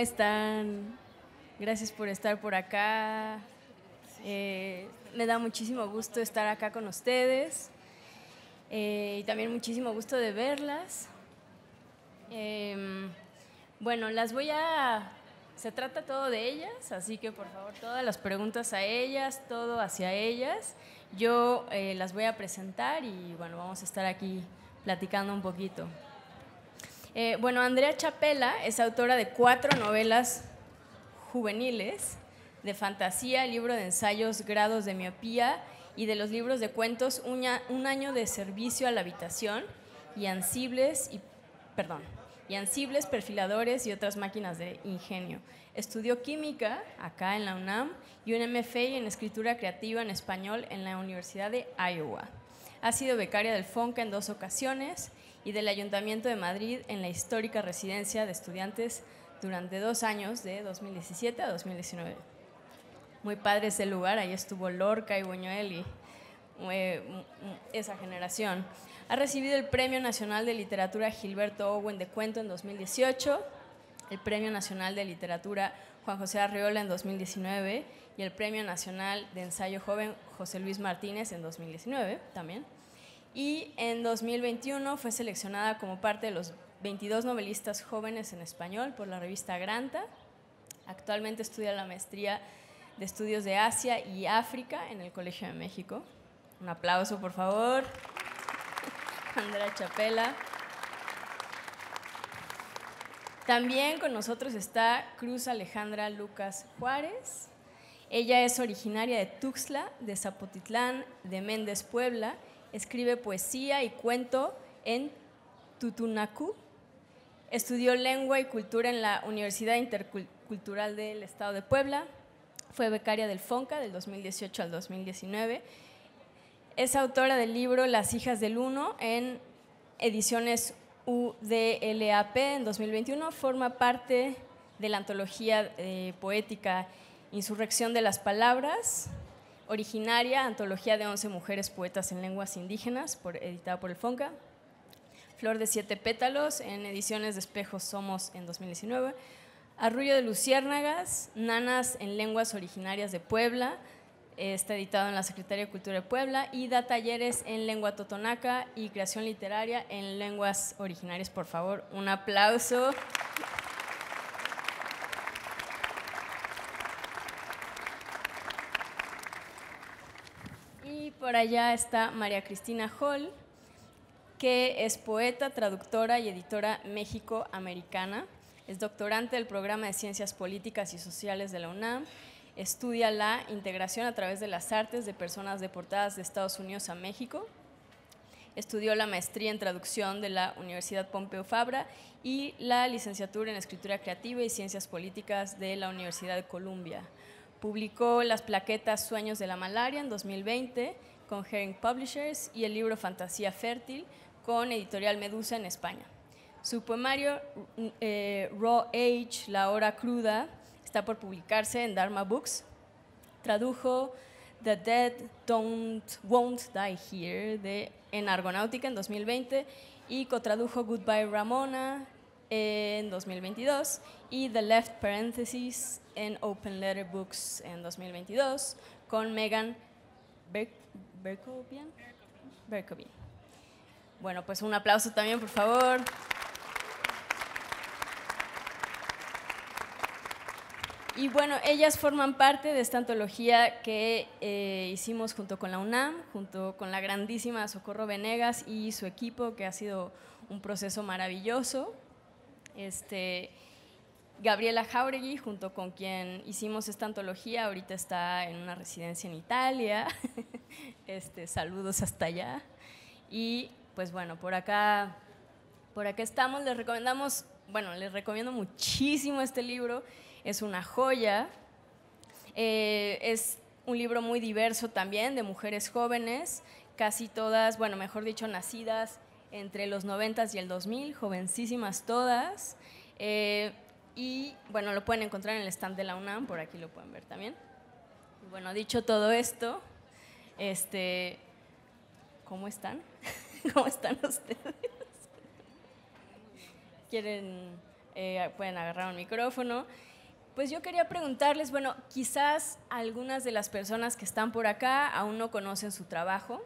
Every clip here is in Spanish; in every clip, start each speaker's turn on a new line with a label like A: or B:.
A: están? Gracias por estar por acá. Eh, me da muchísimo gusto estar acá con ustedes eh, y también muchísimo gusto de verlas. Em, bueno, las voy a... Se trata todo de ellas, así que por favor todas las preguntas a ellas, todo hacia ellas. Yo eh, las voy a presentar y bueno, vamos a estar aquí platicando un poquito. Eh, bueno, Andrea Chapela es autora de cuatro novelas juveniles de fantasía, libro de ensayos Grados de miopía y de los libros de cuentos Un año de servicio a la habitación y ansibles y perdón, y ansibles, perfiladores y otras máquinas de ingenio. Estudió química acá en la UNAM y un MFA en escritura creativa en español en la Universidad de Iowa. Ha sido becaria del FONCA en dos ocasiones y del Ayuntamiento de Madrid en la histórica residencia de estudiantes durante dos años, de 2017 a 2019. Muy padre ese lugar, ahí estuvo Lorca y Buñuel y eh, esa generación. Ha recibido el Premio Nacional de Literatura Gilberto Owen de Cuento en 2018, el Premio Nacional de Literatura Juan José Arriola en 2019 y el Premio Nacional de Ensayo Joven José Luis Martínez en 2019 también y en 2021 fue seleccionada como parte de los 22 novelistas jóvenes en español por la revista Granta. Actualmente estudia la maestría de estudios de Asia y África en el Colegio de México. Un aplauso, por favor. Andrea Chapela. También con nosotros está Cruz Alejandra Lucas Juárez. Ella es originaria de Tuxla, de Zapotitlán, de Méndez, Puebla, escribe poesía y cuento en Tutunacu Estudió lengua y cultura en la Universidad Intercultural del Estado de Puebla. Fue becaria del FONCA del 2018 al 2019. Es autora del libro Las hijas del Uno en ediciones UDLAP en 2021. Forma parte de la antología eh, poética Insurrección de las Palabras, Originaria, antología de 11 mujeres poetas en lenguas indígenas, por, editada por el FONCA. Flor de siete pétalos, en ediciones de Espejos Somos en 2019. Arrullo de Luciérnagas, Nanas en lenguas originarias de Puebla, está editado en la Secretaría de Cultura de Puebla y da talleres en lengua totonaca y creación literaria en lenguas originarias. Por favor, un aplauso. Por allá está María Cristina Hall, que es poeta, traductora y editora méxico Es doctorante del programa de Ciencias Políticas y Sociales de la UNAM. Estudia la integración a través de las artes de personas deportadas de Estados Unidos a México. Estudió la maestría en traducción de la Universidad Pompeu Fabra y la licenciatura en escritura creativa y ciencias políticas de la Universidad de Columbia. Publicó las plaquetas Sueños de la Malaria en 2020 con Herring Publishers y el libro Fantasía Fértil con Editorial Medusa en España. Su poemario eh, Raw Age, La Hora Cruda, está por publicarse en Dharma Books. Tradujo The Dead Don't, Won't Die Here en Argonautica en 2020 y cotradujo Goodbye Ramona, en 2022 y The Left Parenthesis en Open Letter Books en 2022 con Megan Bueno, pues un aplauso también, por favor. Y bueno, ellas forman parte de esta antología que eh, hicimos junto con la UNAM, junto con la grandísima Socorro Venegas y su equipo, que ha sido un proceso maravilloso. Este, Gabriela Jauregui, junto con quien hicimos esta antología, ahorita está en una residencia en Italia. Este, saludos hasta allá. Y pues bueno, por acá, por acá estamos. Les recomendamos, bueno, les recomiendo muchísimo este libro. Es una joya. Eh, es un libro muy diverso también de mujeres jóvenes, casi todas, bueno, mejor dicho, nacidas entre los 90 y el 2000, jovencísimas todas. Eh, y bueno, lo pueden encontrar en el stand de la UNAM, por aquí lo pueden ver también. bueno, dicho todo esto, este, ¿cómo están? ¿Cómo están ustedes? ¿Quieren, eh, pueden agarrar un micrófono? Pues yo quería preguntarles, bueno, quizás algunas de las personas que están por acá aún no conocen su trabajo,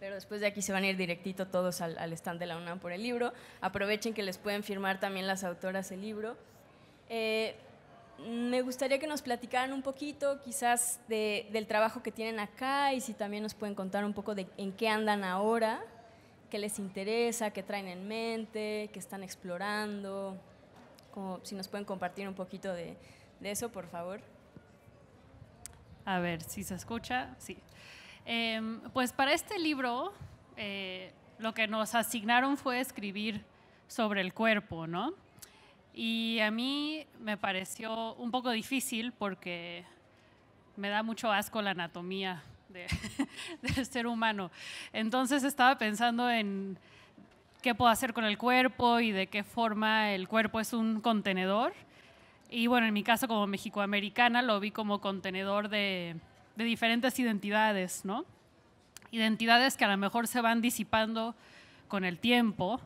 A: pero después de aquí se van a ir directito todos al, stand de la UNAM por el libro. Aprovechen que les pueden firmar también las autoras el libro. Eh, me gustaría que nos platicaran un poquito quizás del trabajo que tienen acá y si también nos pueden contar un poco de en qué andan ahora, qué les interesa, qué traen en mente, qué están explorando. Como, si nos pueden compartir un poquito de, eso, por favor.
B: A ver, si se escucha, sí. Em, pues para este libro eh, lo que nos asignaron fue escribir sobre el cuerpo, ¿no? Y a mí me pareció un poco difícil porque me da mucho asco la anatomía del ser humano. Entonces estaba pensando en qué puedo hacer con el cuerpo y de qué forma el cuerpo es un contenedor. Y bueno, en mi caso como mexicoamericana lo vi como contenedor de de diferentes identidades, ¿no? Identidades que a lo mejor se van disipando con el tiempo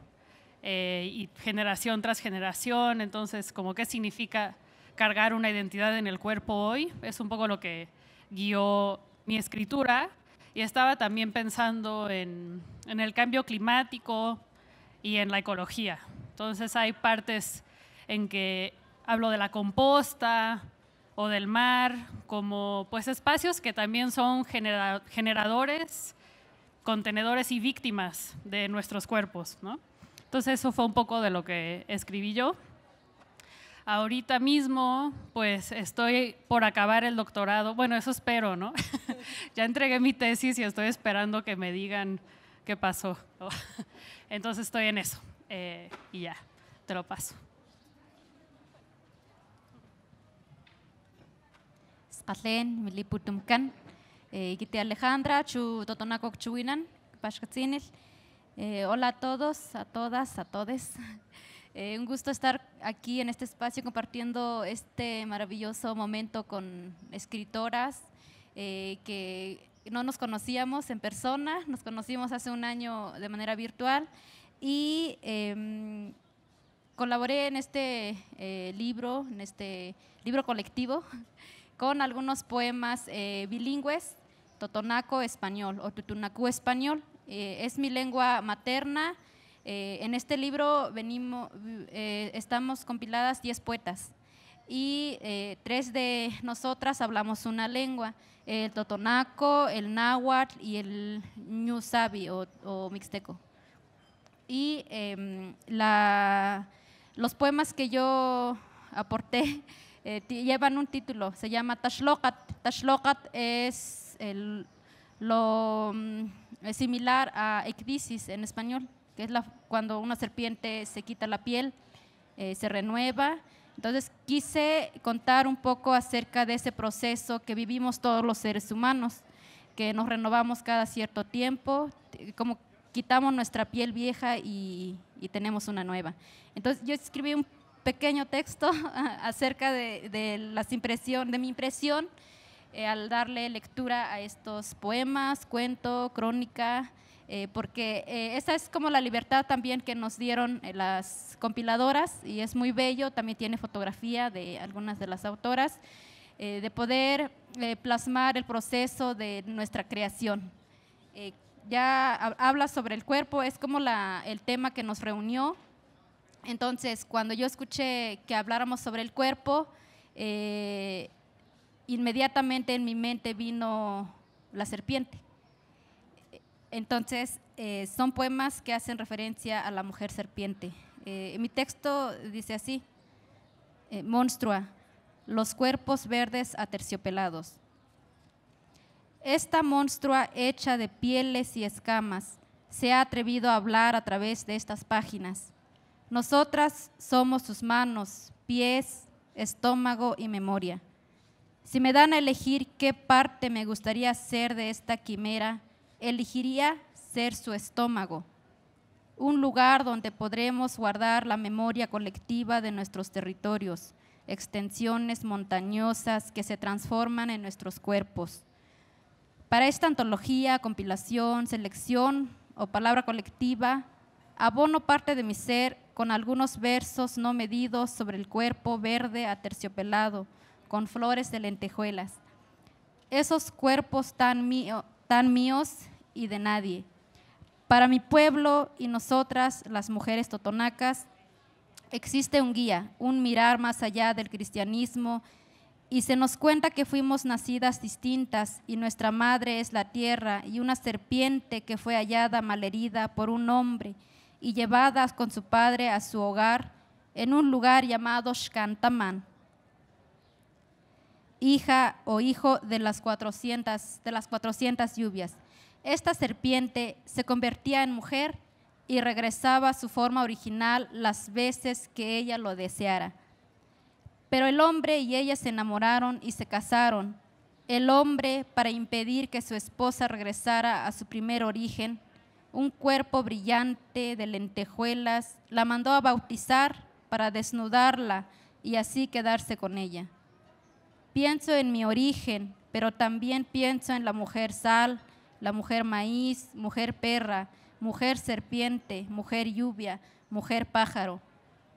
B: eh, y generación tras generación. Entonces, como qué significa cargar una identidad en el cuerpo hoy, es un poco lo que guió mi escritura. Y estaba también pensando en, en el cambio climático y en la ecología. Entonces hay partes en que hablo de la composta, o del mar, como pues espacios que también son generadores, contenedores y víctimas de nuestros cuerpos, ¿no? Entonces eso fue un poco de lo que escribí yo. Ahorita mismo, pues estoy por acabar el doctorado. Bueno, eso espero, ¿no? ya entregué mi tesis y estoy esperando que me digan qué pasó. Entonces estoy en eso eh, y ya,
C: te lo paso. Alejandra э, э, hola a todos a todas a todes eh, un gusto estar aquí en este espacio compartiendo este maravilloso momento con escritoras eh, que no nos conocíamos en persona, nos conocimos hace un año de manera virtual y em, colaboré en este eh, libro, en este libro colectivo con algunos poemas eh, bilingües, totonaco español o tutunacú español. Eh, es mi lengua materna. Eh, en este libro venimos, estamos compiladas 10 poetas y tres de nosotras hablamos una lengua, el totonaco, el náhuatl y el ñusabi o, o mixteco. Y em, la, los poemas que yo aporté eh, llevan un título, se llama Tashlokat. Tashlokat es lo mm, similar a ecdisis en español, que es la, cuando una serpiente se quita la piel, eh, se renueva. Entonces quise contar un poco acerca de ese proceso que vivimos todos los seres humanos, que nos renovamos cada cierto tiempo, como quitamos nuestra piel vieja y tenemos una nueva. Entonces yo escribí un pequeño texto acerca de, las impresión, de mi impresión eh, al darle lectura a estos poemas, cuento, crónica, eh, porque eh, esa es como la libertad también que nos dieron las compiladoras y es muy bello, también tiene fotografía de algunas de las autoras, de poder plasmar el proceso de nuestra creación. ya habla sobre el cuerpo, es como la, el tema que nos reunió entonces, cuando yo escuché que habláramos sobre el cuerpo, eh, inmediatamente en mi mente vino la serpiente. Entonces, eh, son poemas que hacen referencia a la mujer serpiente. Eh, mi texto dice así, monstrua, los cuerpos verdes aterciopelados. Esta monstrua hecha de pieles y escamas se ha atrevido a hablar a través de estas páginas nosotras somos sus manos, pies, estómago y memoria. Si me dan a elegir qué parte me gustaría ser de esta quimera, elegiría ser su estómago, un lugar donde podremos guardar la memoria colectiva de nuestros territorios, extensiones montañosas que se transforman en nuestros cuerpos. Para esta antología, compilación, selección o palabra colectiva, Abono parte de mi ser con algunos versos no medidos sobre el cuerpo verde aterciopelado, con flores de lentejuelas. Esos cuerpos tan, mío, tan míos y de nadie. Para mi pueblo y nosotras, las mujeres totonacas, existe un guía, un mirar más allá del cristianismo, y se nos cuenta que fuimos nacidas distintas y nuestra madre es la tierra y una serpiente que fue hallada malherida por un hombre y llevadas con su padre a su hogar en un lugar llamado Shkantaman, hija o hijo de las cuatrocientas de las 400 lluvias. Esta serpiente se convertía en mujer y regresaba a su forma original las veces que ella lo deseara. Pero el hombre y ella se enamoraron y se casaron. El hombre, para impedir que su esposa regresara a su primer origen, un cuerpo brillante de lentejuelas, la mandó a bautizar para desnudarla y así quedarse con ella. Pienso en mi origen, pero también pienso en la mujer sal, la mujer maíz, mujer perra, mujer serpiente, mujer lluvia, mujer pájaro.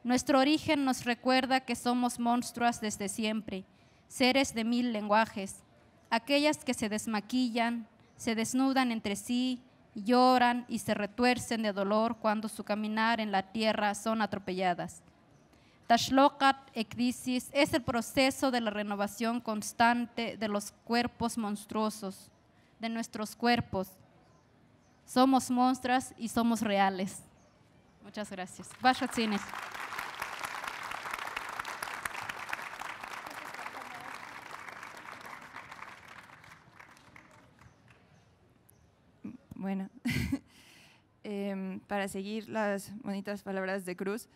C: Nuestro origen nos recuerda que somos monstruas desde siempre, seres de mil lenguajes, aquellas que se desmaquillan, se desnudan entre sí, lloran y se retuercen de dolor cuando su caminar en la tierra son atropelladas. Tashlokat Ekdisis es el proceso de la renovación constante de los cuerpos monstruosos, de nuestros cuerpos. Somos monstruos y somos reales. Muchas gracias. Vaya
D: para seguir las bonitas palabras de Cruz,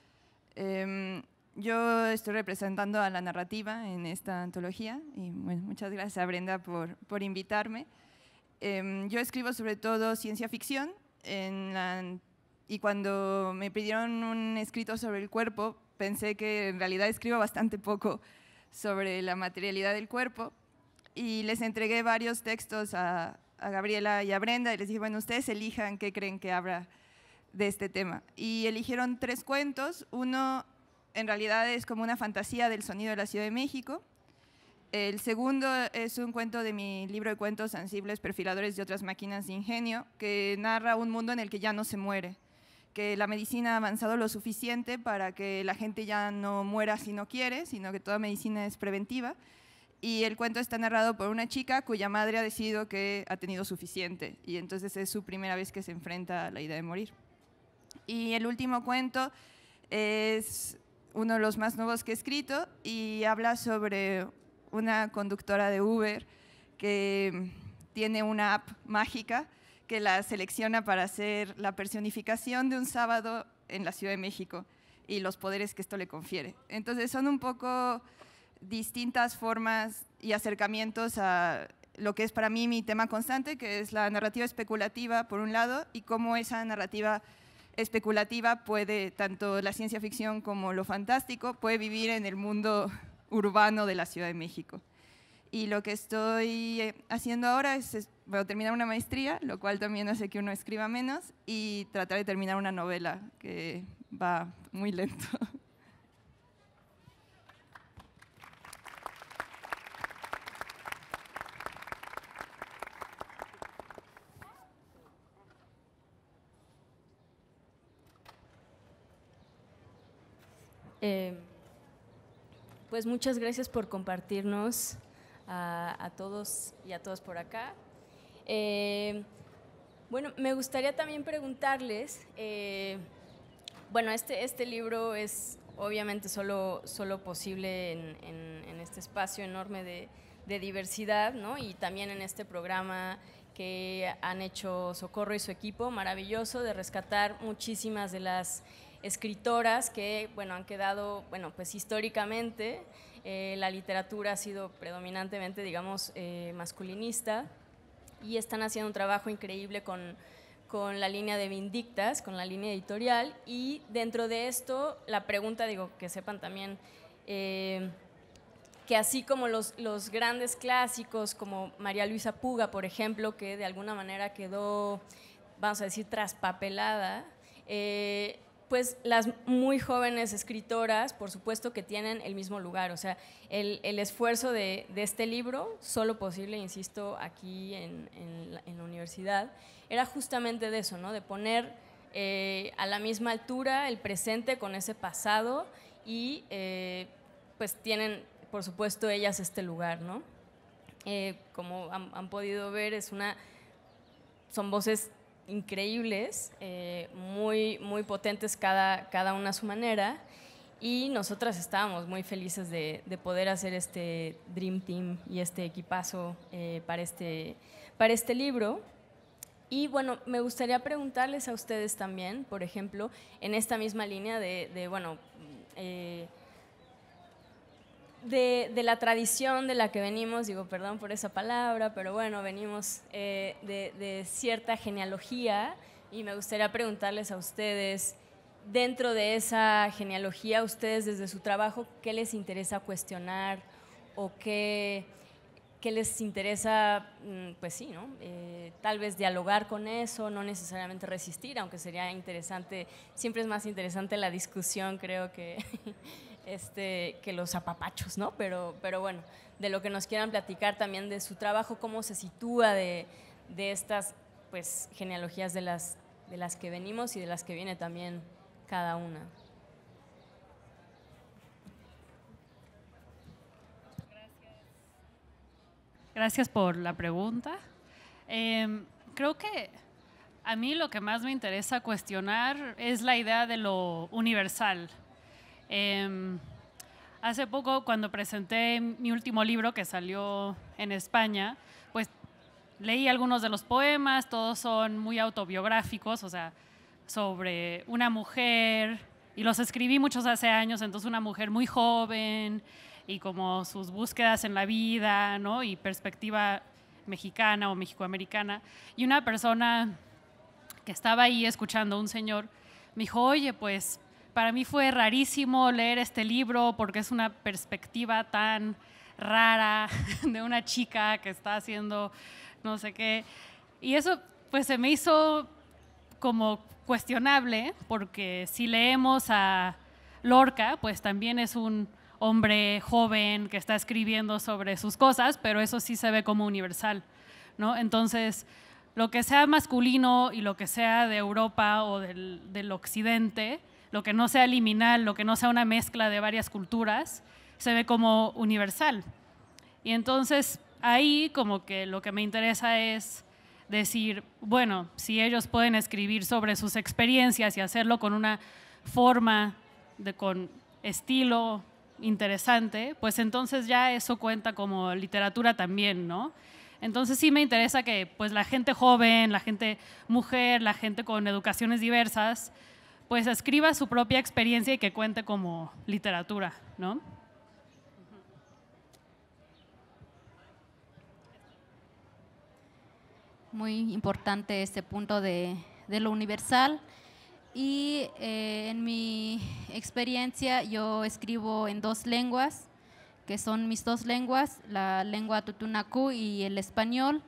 D: em, yo estoy representando a la narrativa en esta antología y muchas gracias a Brenda por, por invitarme. Em, yo escribo sobre todo ciencia ficción en y cuando me pidieron un escrito sobre el cuerpo, pensé que en realidad escribo bastante poco sobre la materialidad del cuerpo y les entregué varios textos a, a Gabriela y a Brenda y les dije, bueno, ustedes elijan qué creen que habrá de este tema. Y eligieron tres cuentos. Uno en realidad es como una fantasía del sonido de la Ciudad de México. El segundo es un cuento de mi libro de cuentos sensibles, perfiladores y otras máquinas de ingenio, que narra un mundo en el que ya no se muere, que la medicina ha avanzado lo suficiente para que la gente ya no muera si no quiere, sino que toda medicina es preventiva. Y el cuento está narrado por una chica cuya madre ha decidido que ha tenido suficiente y entonces es su primera vez que se enfrenta a la idea de morir. Y el último cuento es uno de los más nuevos que he escrito y habla sobre una conductora de Uber que tiene una app mágica que la selecciona para hacer la personificación de un sábado en la Ciudad de México y los poderes que esto le confiere. Entonces son un poco distintas formas y acercamientos a lo que es para mí mi tema constante, que es la narrativa especulativa, por un lado, y cómo esa narrativa especulativa puede, tanto la ciencia ficción como lo fantástico, puede vivir en el mundo urbano de la Ciudad de México. Y lo que estoy eh, haciendo ahora es terminar una maestría, lo cual también hace que uno escriba menos, y tratar de terminar una novela que va muy lento.
A: Em, pues muchas gracias por compartirnos a, todos y a todas por acá. Em, bueno, me gustaría también preguntarles, eh, bueno, este, este libro es obviamente solo, solo posible en, este espacio enorme de, de diversidad, ¿no? Y también en este programa que han hecho Socorro y su equipo, maravilloso, de rescatar muchísimas de las escritoras que, bueno, han quedado, bueno, pues históricamente eh, la literatura ha sido predominantemente, digamos, eh, masculinista y están haciendo un trabajo increíble con, con la línea de Vindictas, con la línea editorial, y dentro de esto, la pregunta, digo, que sepan también, eh, que así como los, los, grandes clásicos, como María Luisa Puga, por ejemplo, que de alguna manera quedó, vamos a decir, traspapelada, pues las muy jóvenes escritoras, por supuesto que tienen el mismo lugar. O sea, el, esfuerzo de, este libro, solo posible, insisto, aquí en, la, universidad, era justamente de eso, ¿no? De poner eh, a la misma altura el presente con ese pasado y eh, pues tienen, por supuesto, ellas este lugar, ¿no? Eh, como han, podido ver, es una, son voces increíbles, eh, muy, muy potentes cada, cada una a su manera. Y nosotras estábamos muy felices de, de poder hacer este Dream Team y este equipazo eh, para, este, para este libro. Y bueno, me gustaría preguntarles a ustedes también, por ejemplo, en esta misma línea de, bueno, eh, de, la tradición de la que venimos, digo, perdón por esa palabra, pero bueno, venimos eh, de, cierta genealogía y me gustaría preguntarles a ustedes, dentro de esa genealogía, ustedes desde su trabajo, ¿qué les interesa cuestionar o qué, qué les interesa, mm, pues sí, ¿no? Eh, tal vez dialogar con eso, no necesariamente resistir, aunque sería interesante, siempre es más interesante la discusión, creo que... Este, que los apapachos, ¿no? Pero, pero bueno, de lo que nos quieran platicar también de su trabajo, cómo se sitúa de, estas pues, genealogías de las, de las que venimos y de las que viene también cada una.
B: Gracias por la pregunta. Em, creo que a mí lo que más me interesa cuestionar es la idea de lo universal, Em, hace poco, cuando presenté mi último libro que salió en España, pues leí algunos de los poemas, todos son muy autobiográficos, o sea, sobre una mujer, y los escribí muchos hace años, entonces una mujer muy joven y como sus búsquedas en la vida, ¿no? Y perspectiva mexicana o mexicoamericana. Y una persona que estaba ahí escuchando, un señor, me dijo, oye, pues para mí fue rarísimo leer este libro porque es una perspectiva tan rara de una chica que está haciendo no sé qué. Y eso pues se me hizo como cuestionable porque si leemos a Lorca, pues también es un hombre joven que está escribiendo sobre sus cosas, pero eso sí se ve como universal, Entonces, lo que sea masculino y lo que sea de Europa o del, del occidente, lo que no sea liminal, lo que no sea una mezcla de varias culturas, se ve como universal. Y entonces ahí como que lo que me interesa es decir, bueno, si ellos pueden escribir sobre sus experiencias y hacerlo con una forma, de, con estilo interesante, pues entonces ya eso cuenta como literatura también, ¿no? Entonces sí me interesa que pues la gente joven, la gente mujer, la gente con educaciones diversas, pues escriba su propia experiencia y que cuente como
C: literatura, ¿no? Muy importante este punto de, lo universal. Y eh, en mi experiencia yo escribo en dos lenguas, que son mis dos lenguas, la lengua tutunacú y el español.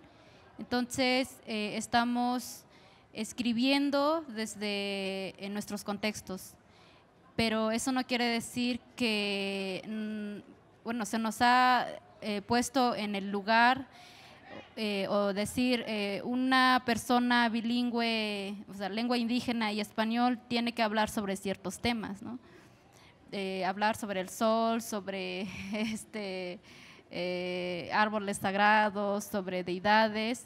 C: Entonces eh, estamos escribiendo desde en nuestros contextos. Pero eso no quiere decir que, mm, bueno, se nos ha eh, puesto en el lugar eh, o decir eh, una persona bilingüe, o sea, lengua indígena y español tiene que hablar sobre ciertos temas, ¿no? hablar sobre el sol, sobre este, árboles sagrados, sobre deidades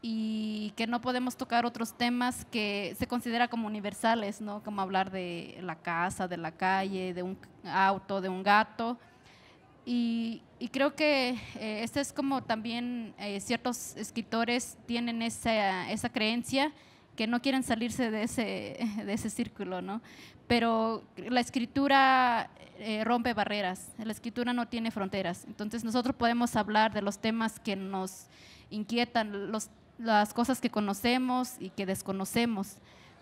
C: y que no podemos tocar otros temas que se considera como universales, ¿no? como hablar de la casa, de la calle, de un auto, de un gato. Y, creo que eh, este es como también eh, ciertos escritores tienen esa, esa creencia que no quieren salirse de ese, de ese círculo, ¿no? Pero la escritura eh, rompe barreras, la escritura no tiene fronteras, entonces nosotros podemos hablar de los temas que nos inquietan, los las cosas que conocemos y que desconocemos,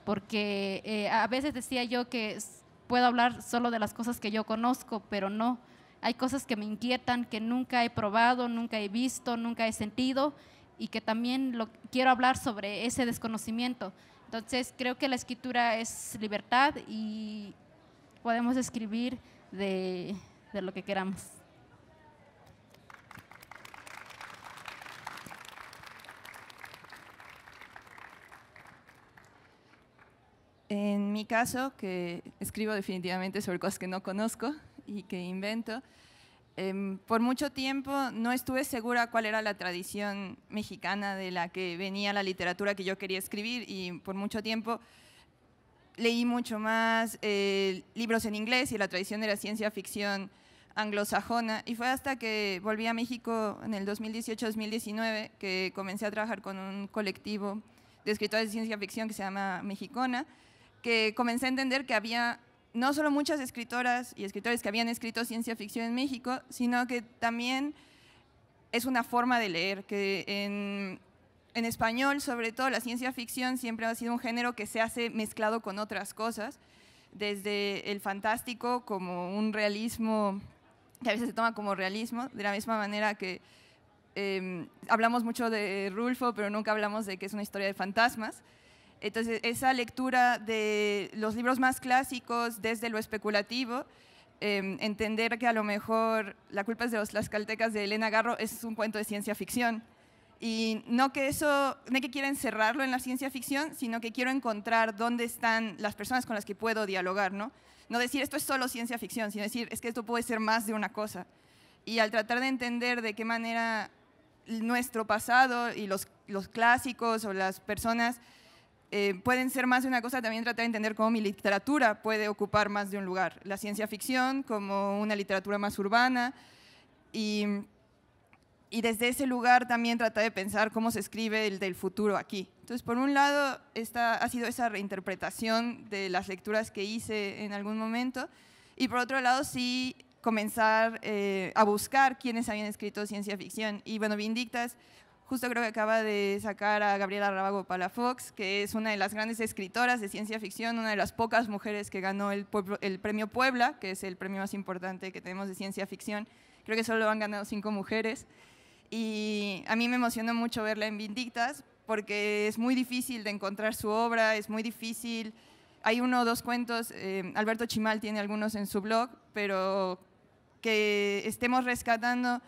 C: porque eh, a veces decía yo que puedo hablar solo de las cosas que yo conozco, pero no, hay cosas que me inquietan, que nunca he probado, nunca he visto, nunca he sentido y que también quiero hablar sobre ese desconocimiento. Entonces creo que la escritura es libertad y podemos escribir de, de lo que queramos.
D: En mi caso, que escribo definitivamente sobre cosas que no conozco y que invento, em, por mucho tiempo no estuve segura cuál era la tradición mexicana de la que venía la literatura que yo quería escribir y por mucho tiempo leí mucho más eh, libros en inglés y la tradición de la ciencia ficción anglosajona y fue hasta que volví a México en el 2018-2019 que comencé a trabajar con un colectivo de escritores de ciencia ficción que se llama Mexicona que comencé a entender que había no solo muchas escritoras y escritores que habían escrito ciencia ficción en México, sino que también es una forma de leer, que en, español, sobre todo, la ciencia ficción siempre ha sido un género que se hace mezclado con otras cosas, desde el fantástico como un realismo que a veces se toma como realismo, de la misma manera que em, hablamos mucho de Rulfo, pero nunca hablamos de que es una historia de fantasmas. Entonces, esa lectura de los libros más clásicos desde lo especulativo, em, entender que a lo mejor La culpa es de los caltecas de Elena Garro es un cuento de ciencia ficción. Y no que eso, no que quiera encerrarlo en la ciencia ficción, sino que quiero encontrar dónde están las personas con las que puedo dialogar, ¿no? No decir esto es solo ciencia ficción, sino decir es que esto puede ser más de una cosa. Y al tratar de entender de qué manera nuestro pasado y los clásicos o las personas eh, pueden ser más de una cosa, también tratar de entender cómo mi literatura puede ocupar más de un lugar. La ciencia ficción como una literatura más urbana y, desde ese lugar también tratar de pensar cómo se escribe el del futuro aquí. Entonces, por un lado, esta, ha sido esa reinterpretación de las lecturas que hice en algún momento y por otro lado, sí comenzar eh, a buscar quiénes habían escrito ciencia ficción. Y bueno, Vindictas Justo creo que acaba de sacar a Gabriela Arrabago Palafox, que es una de las grandes escritoras de ciencia ficción, una de las pocas mujeres que ganó el, premio Puebla, que es el premio más importante que tenemos de ciencia ficción. Creo que solo han ganado cinco mujeres. Y a mí me emocionó mucho verla en Vindictas, porque es muy difícil de encontrar su obra, es muy difícil. Hay uno o dos cuentos, eh, Alberto Chimal tiene algunos en su blog, pero que estemos rescatando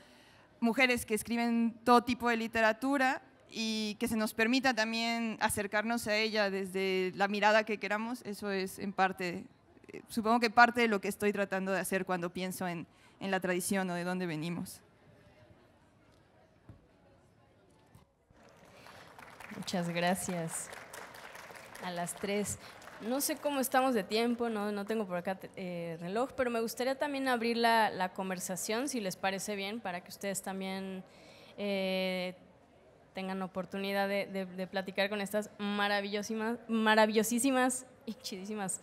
D: mujeres que escriben todo tipo de literatura y que se nos permita también acercarnos a ella desde la mirada que queramos, eso es en parte, eh, supongo que parte de lo que estoy tratando de hacer cuando pienso en, la tradición o de dónde venimos. Muchas gracias
A: a las tres. No sé cómo estamos de tiempo, no, no tengo por acá eh, reloj, pero me gustaría también abrir la, conversación, si les parece bien, para que ustedes también eh, tengan oportunidad de, platicar con estas maravillosísimas, maravillosísimas y chidísimas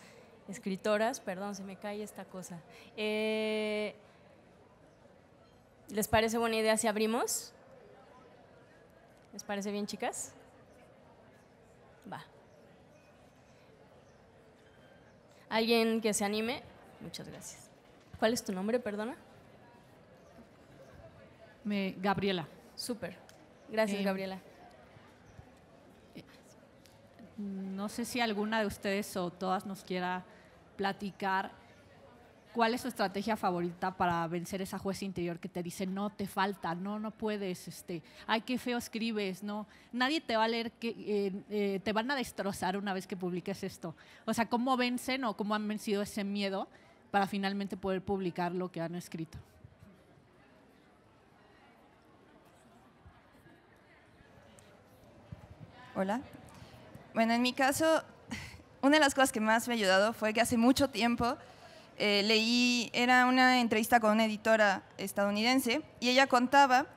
A: escritoras. Perdón, se me cae esta cosa. Eh, ¿Les parece buena idea si abrimos? ¿Les parece bien, chicas? ¿Alguien que se anime? Muchas gracias. ¿Cuál es tu nombre, perdona? Me, Gabriela. Súper. Gracias, eh, Gabriela. Eh, no sé si alguna de ustedes o todas nos quiera platicar ¿Cuál es su estrategia favorita para vencer esa jueza interior que te dice, no, te falta, no, no puedes, este, ay, qué feo escribes, no, nadie te va a leer, que, eh, eh, te van a destrozar una vez que publiques esto? O sea, ¿cómo vencen o cómo han vencido ese miedo para finalmente
D: poder publicar lo que han escrito? Hola. Bueno, en mi caso, una de las cosas que más me ha ayudado fue que hace mucho tiempo eh, leí, era una entrevista con una editora estadounidense y ella contaba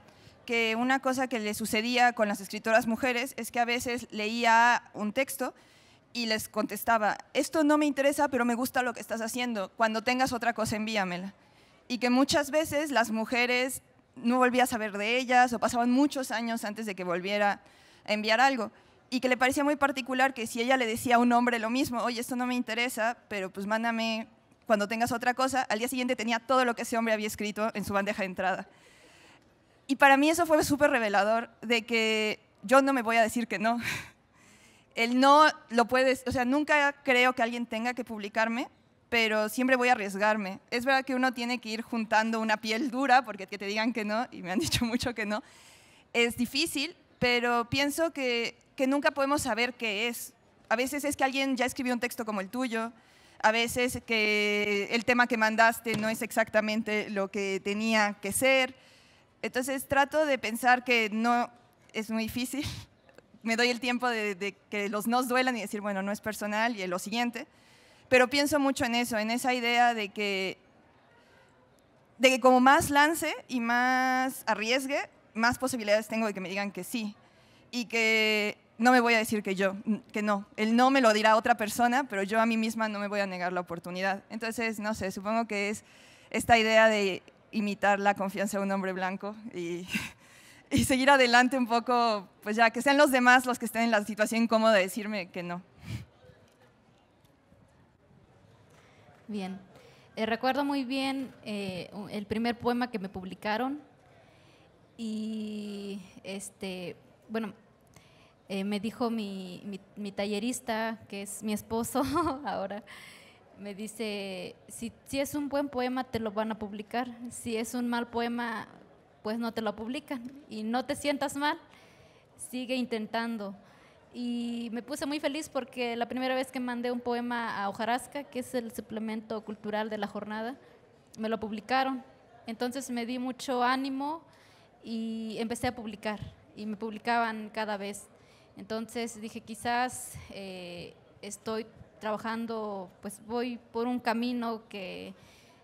D: que una cosa que le sucedía con las escritoras mujeres es que a veces leía un texto y les contestaba, esto no me interesa, pero me gusta lo que estás haciendo, cuando tengas otra cosa envíamela. Y que muchas veces las mujeres no volvía a saber de ellas o pasaban muchos años antes de que volviera a enviar algo y que le parecía muy particular que si ella le decía a un hombre lo mismo, oye, esto no me interesa, pero pues mándame cuando tengas otra cosa, al día siguiente tenía todo lo que ese hombre había escrito en su bandeja de entrada. Y para mí eso fue súper revelador de que yo no me voy a decir que no. El no lo puedes, o sea, nunca creo que alguien tenga que publicarme, pero siempre voy a arriesgarme. Es verdad que uno tiene que ir juntando una piel dura, porque que te digan que no, y me han dicho mucho que no, es difícil, pero pienso que, que nunca podemos saber qué es. A veces es que alguien ya escribió un texto como el tuyo, a veces que el tema que mandaste no es exactamente lo que tenía que ser. Entonces trato de pensar que no es muy difícil. Me doy el tiempo de, de que los nos duelan y decir, bueno, no es personal y es lo siguiente. Pero pienso mucho en eso, en esa idea de que, de que como más lance y más arriesgue, más posibilidades tengo de que me digan que sí. Y que no me voy a decir que yo, que no. El no me lo dirá otra persona, pero yo a mí misma no me voy a negar la oportunidad. Entonces, no sé, supongo que es esta idea de imitar la confianza de un hombre blanco y, seguir adelante un poco, pues ya que sean los demás los que estén en la situación incómoda de decirme que no. Bien. Eh, recuerdo
C: muy bien eh, el primer poema que me publicaron y este, bueno, eh, me dijo mi, tallerista, que es mi esposo ahora, me dice, si, si es un buen poema te lo van a publicar, si es un mal poema pues no te lo publican y no te sientas mal, sigue intentando. Y me puse muy feliz porque la primera vez que mandé un poema a Hojarasca, que es el suplemento cultural de la jornada, me lo publicaron. Entonces me di mucho ánimo y empecé a publicar y me publicaban cada vez. Entonces dije, quizás eh, estoy trabajando, pues voy por un camino que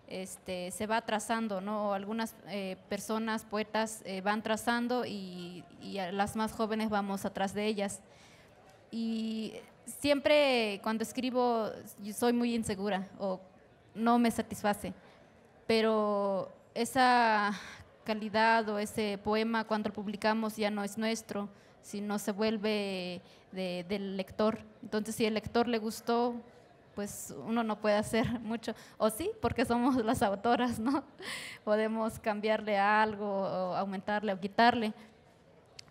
C: este, se va trazando, ¿no? Algunas eh, personas, poetas, eh, van trazando y, y las más jóvenes vamos atrás de ellas. Y siempre cuando escribo soy muy insegura o no me satisface, pero esa calidad o ese poema cuando lo publicamos ya no es nuestro si no se vuelve del lector. Entonces, si el lector le gustó, pues uno no puede hacer mucho, o sí, porque somos las autoras, ¿no? Podemos cambiarle algo, aumentarle o quitarle.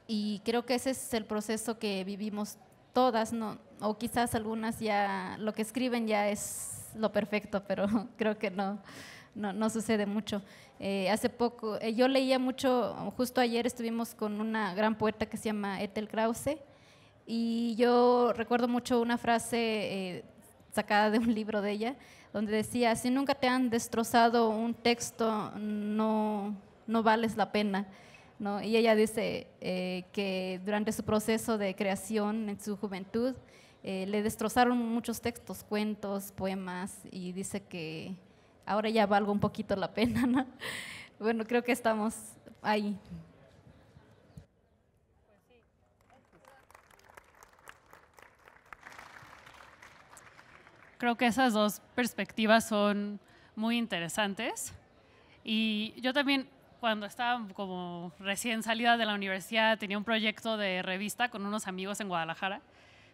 C: Y creo que ese es el proceso que vivimos todas, ¿no? o quizás algunas ya, lo que escriben ya es lo perfecto, pero creo que no no, sucede mucho. Eh, hace poco, eh, yo leía mucho, justo ayer estuvimos con una gran poeta que se llama Ethel Krause, y yo recuerdo mucho una frase eh, sacada de un libro de ella, donde decía, si nunca te han destrozado un texto, no, no vales la pena. ¿No? Y ella dice que durante su proceso de creación en su juventud le destrozaron muchos textos, cuentos, poemas, y dice que ahora ya valgo un poquito la pena, ¿no? Bueno, creo que estamos ahí.
B: Creo que esas dos perspectivas son muy interesantes. Y yo también, cuando estaba como recién salida de la universidad, tenía un proyecto de revista con unos amigos en Guadalajara.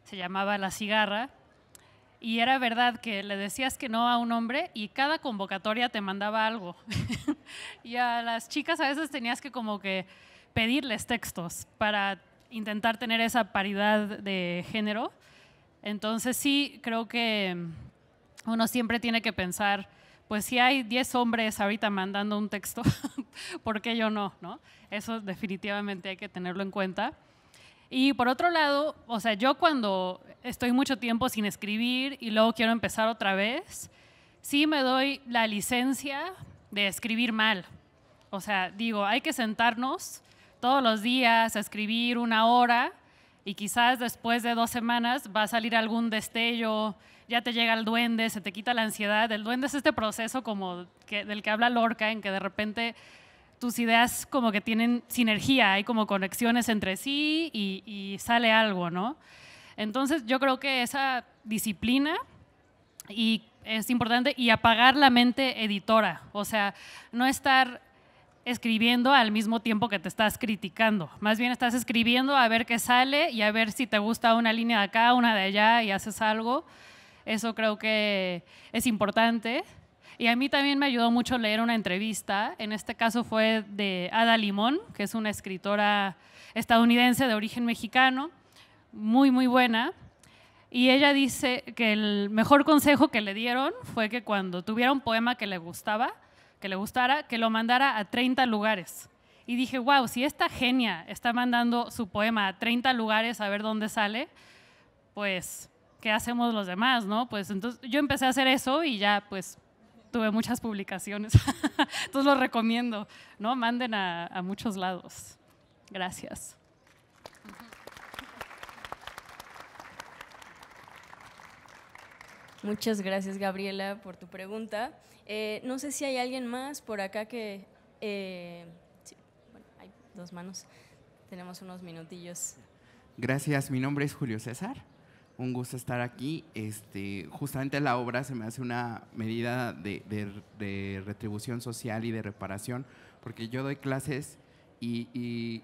B: Se llamaba La Cigarra y era verdad que le decías que no a un hombre y cada convocatoria te mandaba algo. y a las chicas a veces tenías que como que pedirles textos para intentar tener esa paridad de género. Entonces sí, creo que uno siempre tiene que pensar, pues si hay 10 hombres ahorita mandando un texto, ¿por qué yo no? ¿no? Eso definitivamente hay que tenerlo en cuenta. Y por otro lado, o sea, yo cuando estoy mucho tiempo sin escribir y luego quiero empezar otra vez, sí me doy la licencia de escribir mal. O sea, digo, hay que sentarnos todos los días a escribir una hora y quizás después de dos semanas va a salir algún destello, ya te llega el duende, se te quita la ansiedad. El duende es este proceso como del que habla Lorca, en que de repente tus ideas como que tienen sinergia, hay como conexiones entre sí y, sale algo, ¿no? Entonces yo creo que esa disciplina y es importante y apagar la mente editora, o sea, no estar escribiendo al mismo tiempo que te estás criticando. Más bien estás escribiendo a ver qué sale y a ver si te gusta una línea de acá, una de allá y haces algo. Eso creo que es importante. Y a mí también me ayudó mucho leer una entrevista, en este caso fue de Ada Limón, que es una escritora estadounidense de origen mexicano, muy, muy buena. Y ella dice que el mejor consejo que le dieron fue que cuando tuviera un poema que le gustaba, que le gustara, que lo mandara a 30 lugares. Y dije, wow, si esta genia está mandando su poema a 30 lugares a ver dónde sale, pues, ¿qué hacemos los demás, no? Pues entonces yo empecé a hacer eso y ya, pues, tuve muchas publicaciones. Entonces los recomiendo, ¿no? Manden a, muchos lados. Gracias.
A: Muchas gracias, Gabriela, por tu pregunta. Eh, no sé si hay alguien más por acá que... Eh, hay dos manos. Tenemos unos minutillos.
E: Gracias, mi nombre es Julio César un gusto estar aquí. Este, justamente la obra se me hace una medida de, retribución social y de reparación, porque yo doy clases y,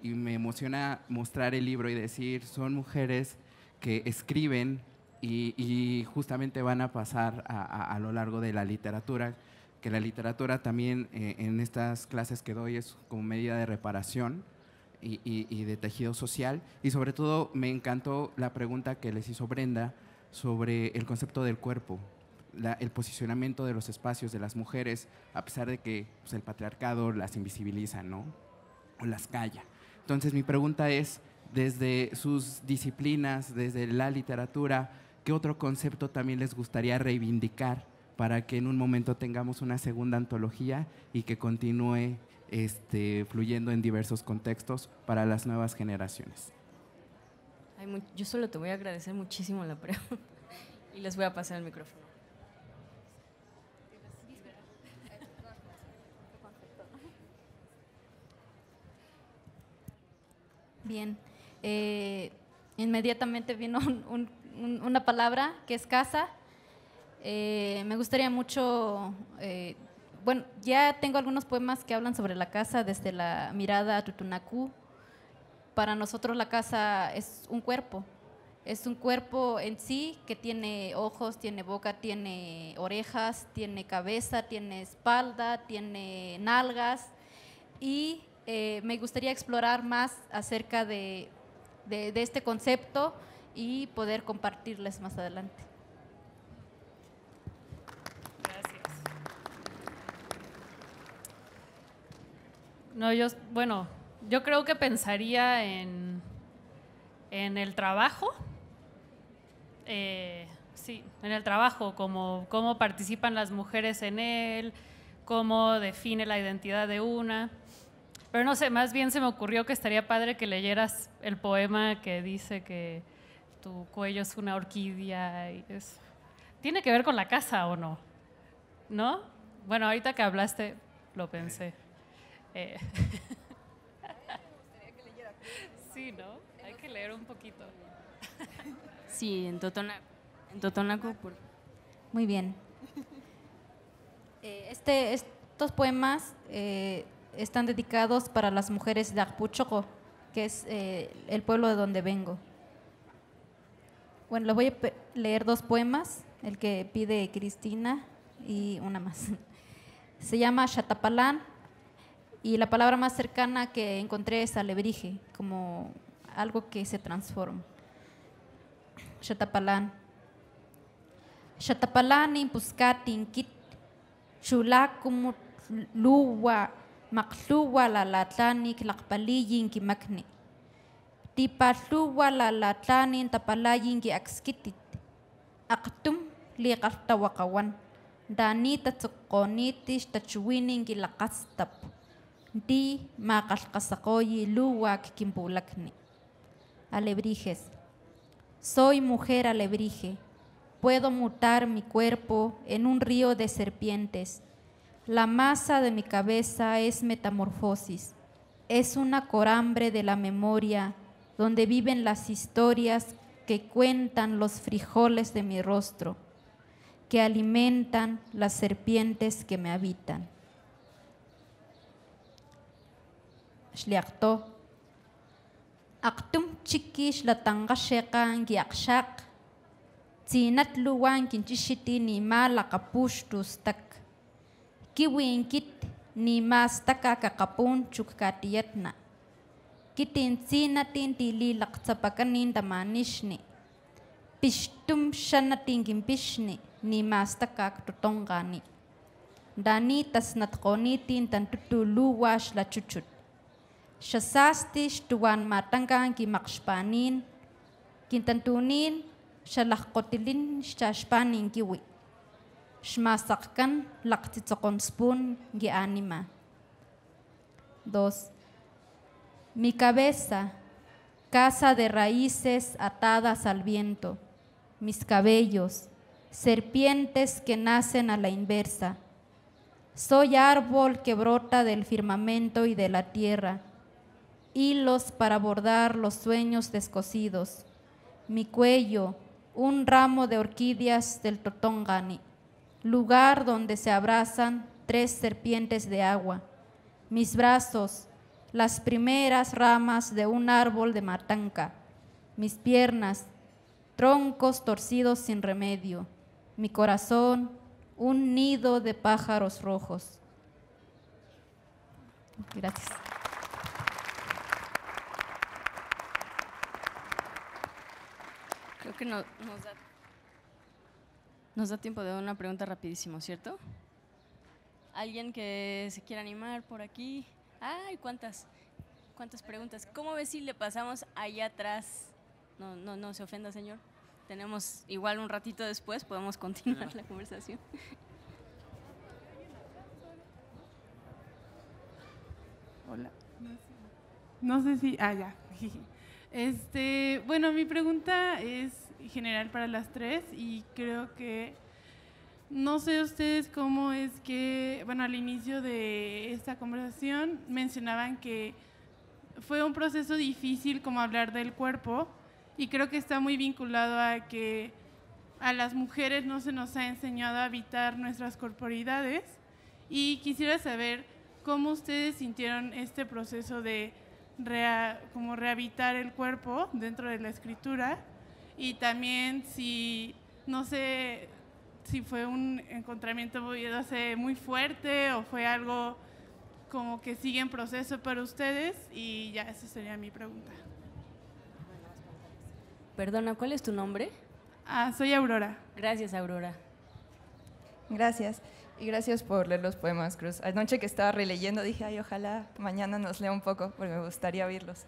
E: me emociona mostrar el libro y decir, son mujeres que escriben y, justamente van a pasar a, lo largo de la literatura, que la literatura también eh, en estas clases que doy es como medida de reparación y, de tejido social. Y sobre todo me encantó la pregunta que les hizo Brenda sobre el concepto del cuerpo, el posicionamiento de los espacios de las mujeres, a pesar de que pues, el patriarcado las invisibiliza, ¿no? O las calla. Entonces mi pregunta es, desde sus disciplinas, desde la literatura, ¿qué otro concepto también les gustaría reivindicar para que en un momento tengamos una segunda antología y que continúe este, fluyendo en diversos contextos para las nuevas generaciones.
A: yo solo te voy a agradecer muchísimo la pregunta y les voy a pasar el micrófono.
C: Bien, eh, inmediatamente vino una palabra que es casa. Eh, me gustaría mucho eh, bueno, ya tengo algunos poemas que hablan sobre la casa desde la mirada a Tutunacú. Para nosotros la casa es un cuerpo, es un cuerpo en sí que tiene ojos, tiene boca, tiene orejas, tiene cabeza, tiene espalda, tiene nalgas y eh, me gustaría explorar más acerca de este concepto y poder compartirles más adelante.
B: No, yo, bueno, yo creo que pensaría en, el trabajo. Eh, sí, en el trabajo, como cómo participan las mujeres en él, cómo define la identidad de una. Pero no sé, más bien se me ocurrió que estaría padre que leyeras el poema que dice que tu cuello es una orquídea. Y eso. ¿Tiene que ver con la casa o no? ¿No? Bueno, ahorita que hablaste lo pensé. Eh. sí, ¿no? Hay que leer un poquito. Sí, en Totona,
A: En
C: Muy bien. Eh, este, estos poemas eh, están dedicados para las mujeres de Agpuchoco, que es eh, el pueblo de donde vengo. Bueno, les voy a leer dos poemas, el que pide Cristina y una más. Se llama Chatapalán y la palabra más cercana que encontré es alebrije, como algo que se transforma. Shatapalán. Shatapalán en kit chulakum luwa makluwa la yingi makni. Tipa Tipatluwa la latani tapalayin ki akskitit. Aktum li kartawakawan Danita tsukonitish tachuwinin kastap di luwak kimpulakni Alebrijes. Soy mujer alebrije. Puedo mutar mi cuerpo en un río de serpientes. La masa de mi cabeza es metamorfosis. Es una corambre de la memoria donde viven las historias que cuentan los frijoles de mi rostro, que alimentan las serpientes que me habitan. shliakto. Aktum chiki shlatang kashekang giakshak. Tsinat luwan kinchishiti ni ma lakapush tak, Kiwin kit ni ma staka kakapun chukkatiyatna. Kitin tsinatin tili lakzapakanin tamanishni. Pishtum shanatin kimpishni ni ma staka kututongani. Dani tasnat koni tin tan tutu luwa Shasastis tuan matangkang ki makshpanin, kintantunin, shalakkotilin shashpanin kiwi. Shmasakkan laktitsokonspun gi anima. Dos. Mi cabeza, casa de raíces atadas al viento, mis cabellos, serpientes que nacen a la inversa. Soy árbol que brota del firmamento y de la tierra hilos para bordar los sueños descosidos. Mi cuello, un ramo de orquídeas del Totongani, lugar donde se abrazan tres serpientes de agua. Mis brazos, las primeras ramas de un árbol de matanca. Mis piernas, troncos torcidos sin remedio. Mi corazón, un nido de pájaros rojos. Gracias.
A: Creo que no, nos, da, nos da tiempo de una pregunta rapidísimo, ¿cierto? ¿Alguien que se quiera animar por aquí? ¡Ay, cuántas! ¿Cuántas preguntas? ¿Cómo ves si le pasamos allá atrás? No, no, no se ofenda, señor. Tenemos igual un ratito después, podemos continuar la conversación.
E: Hola.
D: No sé si. Ah, ya. Este, bueno, mi pregunta es general para las tres y creo que no sé ustedes cómo es que, bueno, al inicio de esta conversación mencionaban que fue un proceso difícil como hablar del cuerpo y creo que está muy vinculado a que a las mujeres no se nos ha enseñado a habitar nuestras corporidades y quisiera saber cómo ustedes sintieron este proceso de como rehabilitar el cuerpo dentro de la escritura y también si, no sé, si fue un encontramiento muy fuerte o fue algo como que sigue en proceso para ustedes y ya esa sería mi pregunta.
A: Perdona, ¿cuál es tu nombre? Ah, soy Aurora.
D: Gracias, Aurora. Gracias. Y gracias por leer los poemas, Cruz. Anoche que estaba releyendo dije, ay, ojalá mañana nos lea un poco, porque me gustaría oírlos.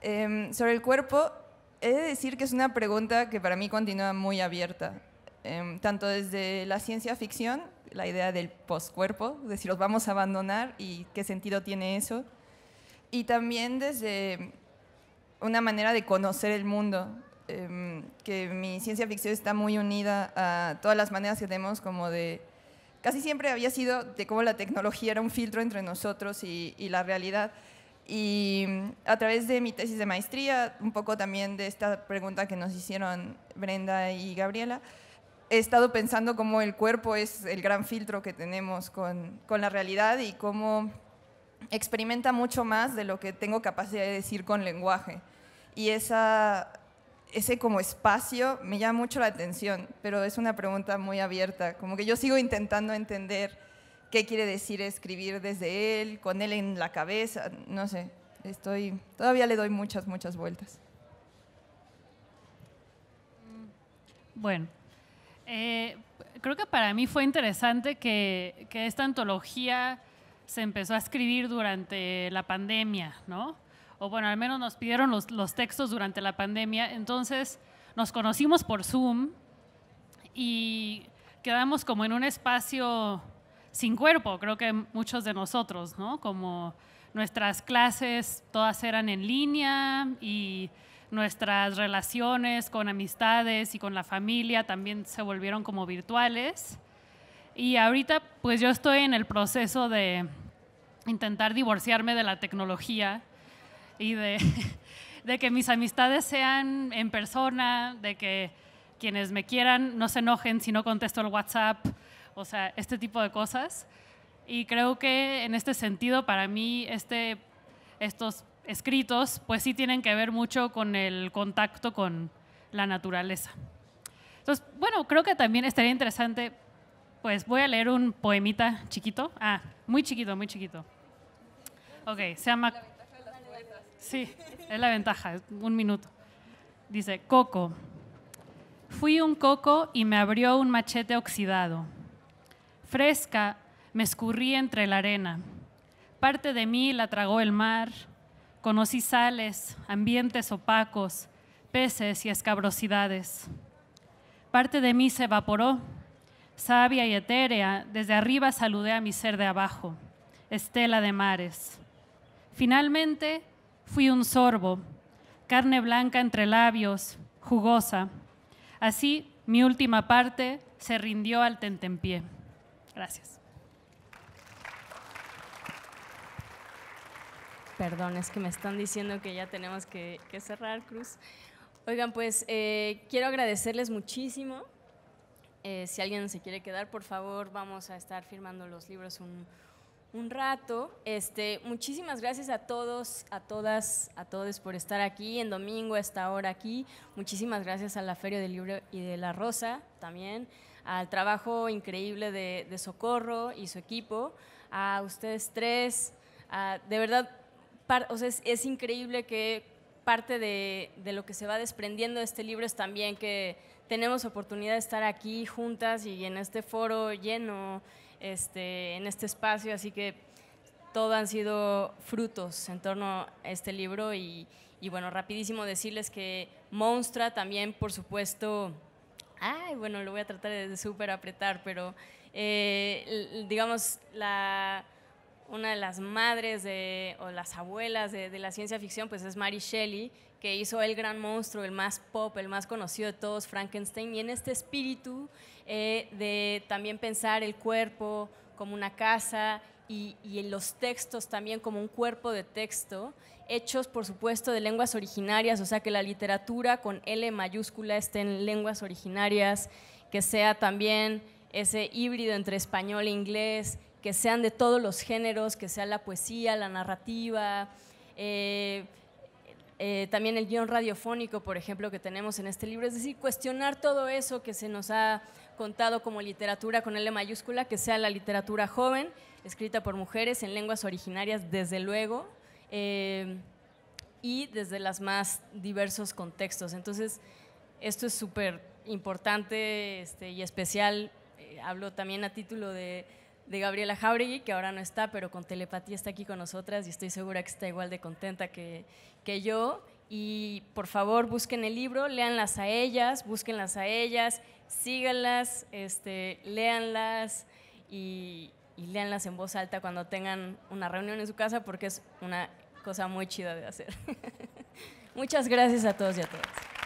D: Em, sobre el cuerpo, he de decir que es una pregunta que para mí continúa muy abierta, em, tanto desde la ciencia ficción, la idea del poscuerpo, de si los vamos a abandonar y qué sentido tiene eso, y también desde una manera de conocer el mundo, em, que mi ciencia ficción está muy unida a todas las maneras que tenemos como de casi siempre había sido de cómo la tecnología era un filtro entre nosotros y, la realidad. Y mm, a través de mi tesis de maestría, un poco también de esta pregunta que nos hicieron Brenda y Gabriela, he estado pensando cómo el cuerpo es el gran filtro que tenemos con, con, la realidad y cómo experimenta mucho más de lo que tengo capacidad de decir con lenguaje. Y esa ese como espacio me llama mucho la atención, pero es una pregunta muy abierta, como que yo sigo intentando entender qué quiere decir escribir desde él, con él en la cabeza, no sé, estoy, todavía le doy muchas, muchas vueltas. Bueno,
B: eh, creo que para mí fue interesante que, que, esta antología se empezó a escribir durante la pandemia, ¿no? o bueno, al menos nos pidieron los, textos durante la pandemia, entonces nos conocimos por Zoom y quedamos como en un espacio sin cuerpo, creo que muchos de nosotros, ¿no? Como nuestras clases todas eran en línea y nuestras relaciones con amistades y con la familia también se volvieron como virtuales. Y ahorita pues yo estoy en el proceso de intentar divorciarme de la tecnología y de, de que mis amistades sean en persona, de que quienes me quieran no se enojen si no contesto el WhatsApp, o sea, este tipo de cosas. Y creo que en este sentido, para mí, este, estos escritos, pues sí tienen que ver mucho con el contacto con la naturaleza. Entonces, bueno, creo que también estaría interesante, pues voy a leer un poemita chiquito. Ah, muy chiquito, muy chiquito. Ok, se llama Sí, es la ventaja, un minuto. Dice, coco. Fui un coco y me abrió un machete oxidado. Fresca, me escurrí entre la arena. Parte de mí la tragó el mar. Conocí sales, ambientes opacos, peces y escabrosidades. Parte de mí se evaporó. Sabia y etérea, desde arriba saludé a mi ser de abajo, estela de mares. Finalmente, Fui un sorbo, carne blanca entre labios, jugosa. Así mi última parte se rindió al tentempié. Gracias. Perdón, es que me están diciendo
A: que ya tenemos que, cerrar, Cruz. Oigan, pues eh, quiero agradecerles muchísimo. Eh, si alguien se quiere quedar, por favor, vamos a estar firmando los libros un, un rato. Este, muchísimas gracias a todos, a todas, a todos por estar aquí en domingo a esta hora aquí. Muchísimas gracias a la Feria del Libro y de la Rosa también, al trabajo increíble de, Socorro y su equipo, a ustedes tres. de verdad, es, increíble que parte de, de lo que se va desprendiendo de este libro es también que tenemos oportunidad de estar aquí juntas y en este foro lleno este, en este espacio, así que todo han sido frutos en torno a este libro y, bueno, rapidísimo decirles que Monstra también, por supuesto, ay, bueno, lo voy a tratar de súper apretar, pero eh, digamos, una de las madres de, o las abuelas de, de, la ciencia ficción, pues es Mary Shelley, que hizo el gran monstruo, el más pop, el más conocido de todos, Frankenstein, y en este espíritu eh, de también pensar el cuerpo como una casa y, en los textos también como un cuerpo de texto, hechos por supuesto de lenguas originarias, o sea que la literatura con L mayúscula esté en lenguas originarias, que sea también ese híbrido entre español e inglés, que sean de todos los géneros, que sea la poesía, la narrativa. Eh, eh, también el guión radiofónico, por ejemplo, que tenemos en este libro, es decir, cuestionar todo eso que se nos ha contado como literatura con L mayúscula, que sea la literatura joven, escrita por mujeres en lenguas originarias, desde luego, eh, y desde los más diversos contextos. Entonces, esto es súper importante este, y especial, eh, hablo también a título de de Gabriela Jauregui, que ahora no está, pero con telepatía está aquí con nosotras y estoy segura que está igual de contenta que, yo. Y por favor, busquen el libro, léanlas a ellas, búsquenlas a ellas, síganlas, este, léanlas y, y léanlas en voz alta cuando tengan una reunión en su casa porque es una cosa muy chida de hacer. Muchas gracias a todos y a todas.